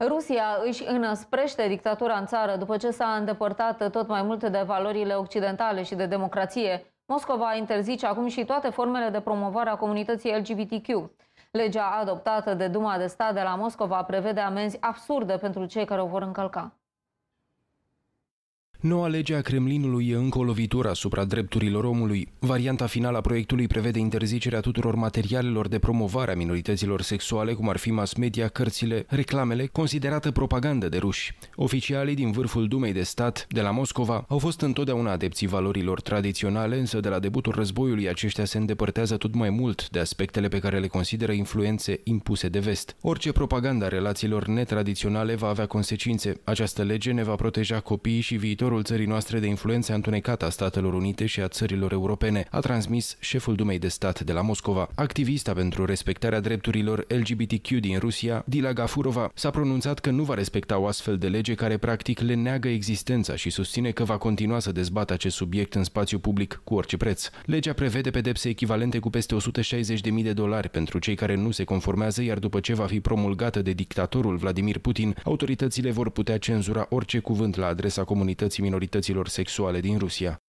Rusia își înăsprește dictatura în țară după ce s-a îndepărtat tot mai mult de valorile occidentale și de democrație. Moscova interzice acum și toate formele de promovare a comunității LGBTQ. Legea adoptată de Duma de Stat de la Moscova prevede amenzi absurde pentru cei care o vor încălca. Noua lege a Kremlinului e încă o lovitură asupra drepturilor omului. Varianta finală a proiectului prevede interzicerea tuturor materialelor de promovare a minorităților sexuale, cum ar fi mass media, cărțile, reclamele, considerată propagandă de ruși. Oficialii din vârful Dumei de Stat, de la Moscova, au fost întotdeauna adepții valorilor tradiționale, însă de la debutul războiului aceștia se îndepărtează tot mai mult de aspectele pe care le consideră influențe impuse de vest. Orice propaganda relațiilor netradiționale va avea consecințe. Această lege ne va proteja copiii și viitorul viitorul țării noastre de influență întunecată a Statelor Unite și a țărilor europene, a transmis șeful Dumei de Stat de la Moscova. Activista pentru respectarea drepturilor LGBTQ din Rusia, Dila Gafurova, s-a pronunțat că nu va respecta o astfel de lege care practic le neagă existența și susține că va continua să dezbată acest subiect în spațiu public cu orice preț. Legea prevede pedepse echivalente cu peste 160.000 de dolari pentru cei care nu se conformează, iar după ce va fi promulgată de dictatorul Vladimir Putin, autoritățile vor putea cenzura orice cuvânt la adresa comunității minorităților sexuale din Rusia.